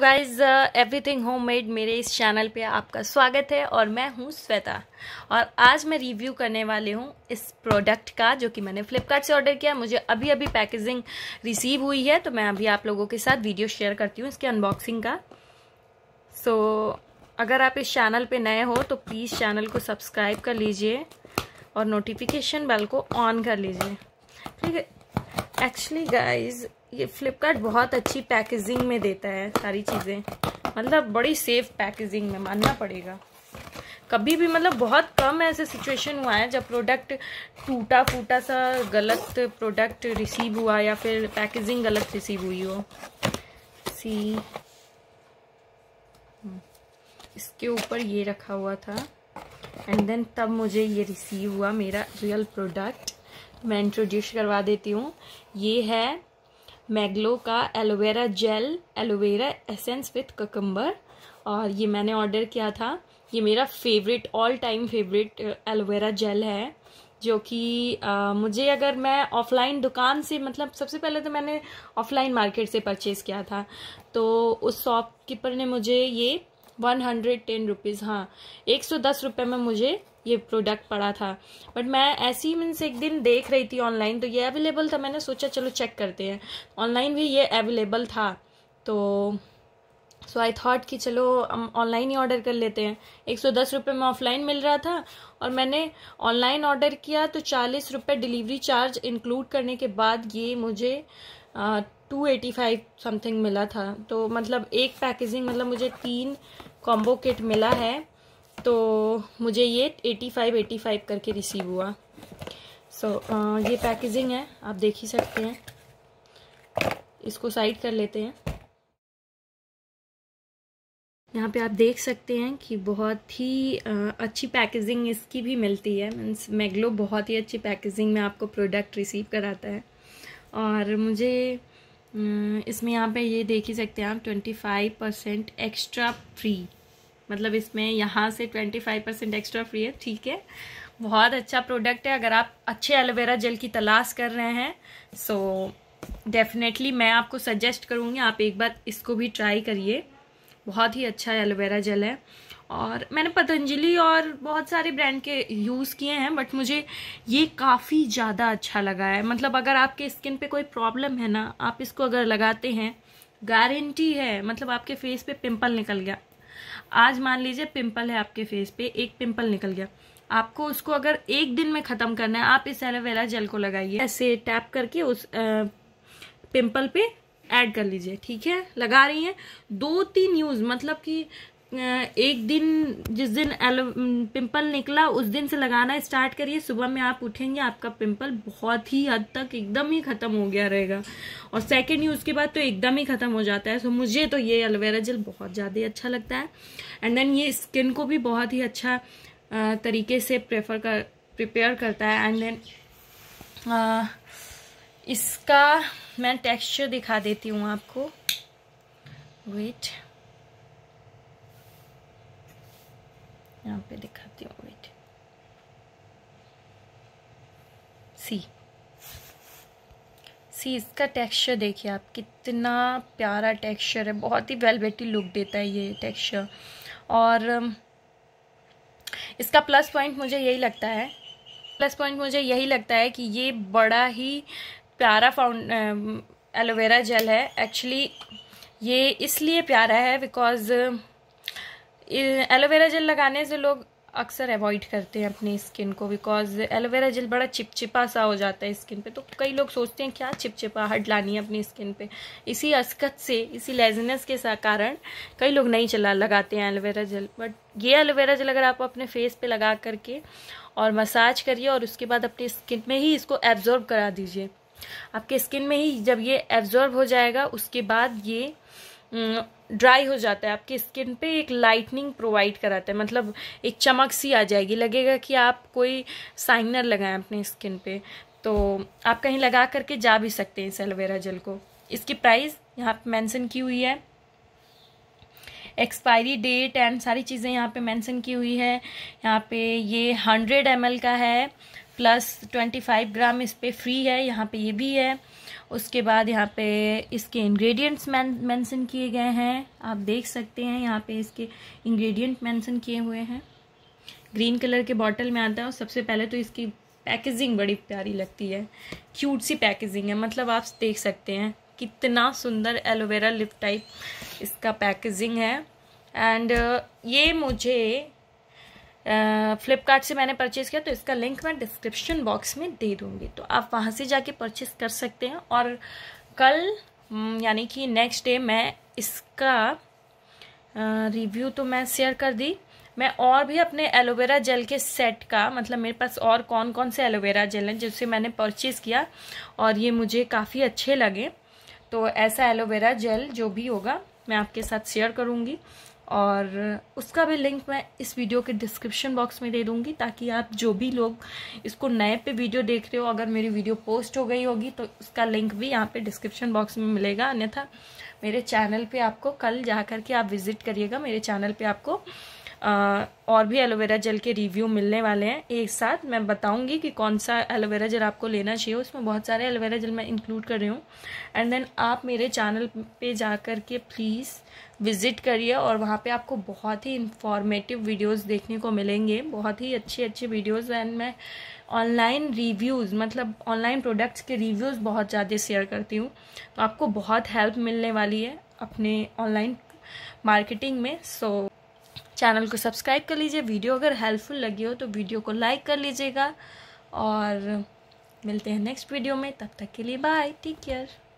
Guys guys everything homemade मेरे इस channel पे आपका स्वागत है और मैं हूँ श्वेता और आज मैं रिव्यू करने वाली हूँ इस प्रोडक्ट का जो कि मैंने फ्लिपकार्ट से ऑर्डर किया मुझे अभी अभी पैकेजिंग रिसीव हुई है तो मैं अभी आप लोगों के साथ वीडियो शेयर करती हूँ इसके अनबॉक्सिंग का सो so, अगर आप इस चैनल पर नए हो तो प्लीज़ चैनल को सब्सक्राइब कर लीजिए और नोटिफिकेशन बेल को ऑन कर लीजिए ठीक है एक्चुअली गाइज ये फ्लिपकार्ट बहुत अच्छी पैकेजिंग में देता है सारी चीज़ें मतलब बड़ी सेफ पैकेजिंग में मानना पड़ेगा कभी भी मतलब बहुत कम ऐसे सिचुएशन हुआ है जब प्रोडक्ट टूटा फूटा सा गलत प्रोडक्ट रिसीव हुआ या फिर पैकेजिंग गलत रिसीव हुई हो सी हम्म। इसके ऊपर ये रखा हुआ था एंड देन तब मुझे ये रिसीव हुआ मेरा रियल प्रोडक्ट मैं इंट्रोड्यूस करवा देती हूँ ये है मैगलो का aloe vera gel aloe vera essence with cucumber और ये मैंने ऑर्डर किया था ये मेरा favourite all time favourite aloe vera gel है जो कि uh, मुझे अगर मैं ऑफलाइन दुकान से मतलब सबसे पहले तो मैंने ऑफलाइन मार्केट से परचेज़ किया था तो उस शॉपकीपर ने मुझे ये वन हंड्रेड टेन रुपीज़ हाँ एक सौ दस रुपये में मुझे ये प्रोडक्ट पड़ा था बट मैं ऐसे ही मीन्स एक दिन देख रही थी ऑनलाइन तो ये अवेलेबल था मैंने सोचा चलो चेक करते हैं ऑनलाइन भी ये अवेलेबल था तो सो आई थॉट कि चलो हम ऑनलाइन ही ऑर्डर कर लेते हैं एक सौ दस रुपये में ऑफलाइन मिल रहा था और मैंने ऑनलाइन ऑर्डर किया तो चालीस रुपये डिलीवरी चार्ज इंक्लूड करने के बाद ये मुझे टू एटी फाइव समथिंग मिला था तो मतलब एक पैकेजिंग मतलब मुझे तीन कॉम्बो किट मिला है तो मुझे ये 85 85 करके रिसीव हुआ सो so, ये पैकेजिंग है आप देख ही सकते हैं इसको साइड कर लेते हैं यहाँ पे आप देख सकते हैं कि बहुत ही अच्छी पैकेजिंग इसकी भी मिलती है मीन्स मैग्लो बहुत ही अच्छी पैकेजिंग में आपको प्रोडक्ट रिसीव कराता है और मुझे इसमें यहाँ पे ये देख ही सकते हैं आप twenty five percent extra free मतलब इसमें यहाँ से 25 परसेंट एक्स्ट्रा फ्री है ठीक है बहुत अच्छा प्रोडक्ट है अगर आप अच्छे एलोवेरा जेल की तलाश कर रहे हैं सो डेफिनेटली मैं आपको सजेस्ट करूँगी आप एक बार इसको भी ट्राई करिए बहुत ही अच्छा एलोवेरा जेल है और मैंने पतंजलि और बहुत सारे ब्रांड के यूज़ किए हैं बट मुझे ये काफ़ी ज़्यादा अच्छा लगा है मतलब अगर आपके स्किन पे कोई प्रॉब्लम है ना आप इसको अगर लगाते हैं गारंटी है मतलब आपके फेस पे पिंपल निकल गया आज मान लीजिए पिंपल है आपके फेस पे एक पिंपल निकल गया आपको उसको अगर एक दिन में ख़त्म करना है आप इस एलोवेरा जेल को लगाइए ऐसे टैप करके उस आ, पिंपल पे ऐड कर लीजिए ठीक है लगा रही हैं दो तीन यूज़ मतलब कि एक दिन जिस दिन एलो पिंपल निकला उस दिन से लगाना स्टार्ट करिए सुबह में आप उठेंगे आपका पिंपल बहुत ही हद तक एकदम ही खत्म हो गया रहेगा और सेकेंड यूज़ के बाद तो एकदम ही खत्म हो जाता है सो मुझे तो ये एलोवेरा जेल बहुत ज़्यादा अच्छा लगता है एंड देन ये स्किन को भी बहुत ही अच्छा तरीके से प्रेफर कर प्रिपेयर करता है एंड देन इसका मैं टेक्स्चर दिखा देती हूँ आपको वेट यहाँ पे दिखाती हूँ वेट सी सी इसका टेक्सचर देखिए आप कितना प्यारा टेक्सचर है बहुत ही वेलवेटी लुक देता है ये टेक्सचर और um, इसका प्लस पॉइंट मुझे यही लगता है प्लस पॉइंट मुझे यही लगता है कि ये बड़ा ही प्यारा फाउंड एलोवेरा जेल है एक्चुअली ये इसलिए प्यारा है बिकॉज़ एलोवेरा जेल लगाने से लोग अक्सर अवॉइड करते हैं अपनी स्किन को बिकॉज एलोवेरा जेल बड़ा चिपचिपा सा हो जाता है स्किन पे तो कई लोग सोचते हैं क्या हट लानी है अपनी स्किन पे इसी असकत से इसी लेजीनेस के कारण कई लोग नहीं चला लगाते हैं aloe vera gel but aloe vera gel जेल अगर आप अपने फेस पे लगा करके और मसाज करिए और उसके बाद अपनी स्किन में ही इसको एब्जॉर्ब करा दीजिए आपके स्किन में ही जब ये एब्जॉर्ब हो जाएगा उसके बाद ये ड्राई हम्म, हो जाता है आपकी स्किन पे एक लाइटनिंग प्रोवाइड कराता है मतलब एक चमक सी आ जाएगी लगेगा कि आप कोई साइनर लगाएं अपनी स्किन पे तो आप कहीं लगा करके जा भी सकते हैं इस एलोवेरा जेल को इसकी प्राइस यहाँ पे मेंशन की हुई है एक्सपायरी डेट एंड सारी चीज़ें यहाँ पे मेंशन की हुई है यहाँ पे ये हंड्रेड एम का है प्लस ट्वेंटी फाइव ग्राम इस पर फ्री है यहाँ पे ये भी है उसके बाद यहाँ पे इसके इंग्रेडिएंट्स मेंशन किए गए हैं आप देख सकते हैं यहाँ पे इसके इंग्रेडिएंट मेंशन किए हुए हैं ग्रीन कलर के बॉटल में आता है और सबसे पहले तो इसकी पैकेजिंग बड़ी प्यारी लगती है क्यूट सी पैकेजिंग है मतलब आप देख सकते हैं कितना सुंदर एलोवेरा लिप टाइप इसका पैकेजिंग है एंड uh, ये मुझे फ्लिपकार्ट से मैंने परचेज़ किया तो इसका लिंक मैं डिस्क्रिप्शन बॉक्स में दे दूँगी तो आप वहाँ से जाके परचेज़ कर सकते हैं और कल हम्म, यानी कि नेक्स्ट डे मैं इसका रिव्यू तो मैं शेयर कर दी मैं और भी अपने एलोवेरा जेल के सेट का मतलब मेरे पास और कौन कौन से एलोवेरा जेल हैं जिससे मैंने परचेज़ किया और ये मुझे काफ़ी अच्छे लगे तो ऐसा एलोवेरा जेल जो भी होगा मैं आपके साथ शेयर करूँगी और उसका भी लिंक मैं इस वीडियो के डिस्क्रिप्शन बॉक्स में दे दूँगी ताकि आप जो भी लोग इसको नए पे वीडियो देख रहे हो अगर मेरी वीडियो पोस्ट हो गई होगी तो उसका लिंक भी यहाँ पे डिस्क्रिप्शन बॉक्स में मिलेगा अन्यथा मेरे चैनल पे आपको कल जा कर के आप विज़िट करिएगा मेरे चैनल पे आपको और भी एलोवेरा जेल के रिव्यू मिलने वाले हैं एक साथ मैं बताऊंगी कि कौन सा एलोवेरा जेल आपको लेना चाहिए उसमें बहुत सारे एलोवेरा जेल मैं इंक्लूड कर रही हूँ एंड देन आप मेरे चैनल पे जा कर के प्लीज़ विज़िट करिए और वहाँ पे आपको बहुत ही इंफॉर्मेटिव वीडियोस देखने को मिलेंगे बहुत ही अच्छी अच्छी वीडियोज़ एंड मैं ऑनलाइन रिव्यूज़ मतलब ऑनलाइन प्रोडक्ट्स के रिव्यूज़ बहुत ज़्यादा शेयर करती हूँ तो आपको बहुत हेल्प मिलने वाली है अपने ऑनलाइन मार्केटिंग में सो so, चैनल को सब्सक्राइब कर लीजिए वीडियो अगर हेल्पफुल लगी हो तो वीडियो को लाइक कर लीजिएगा और मिलते हैं नेक्स्ट वीडियो में तब तक के लिए बाय टेक केयर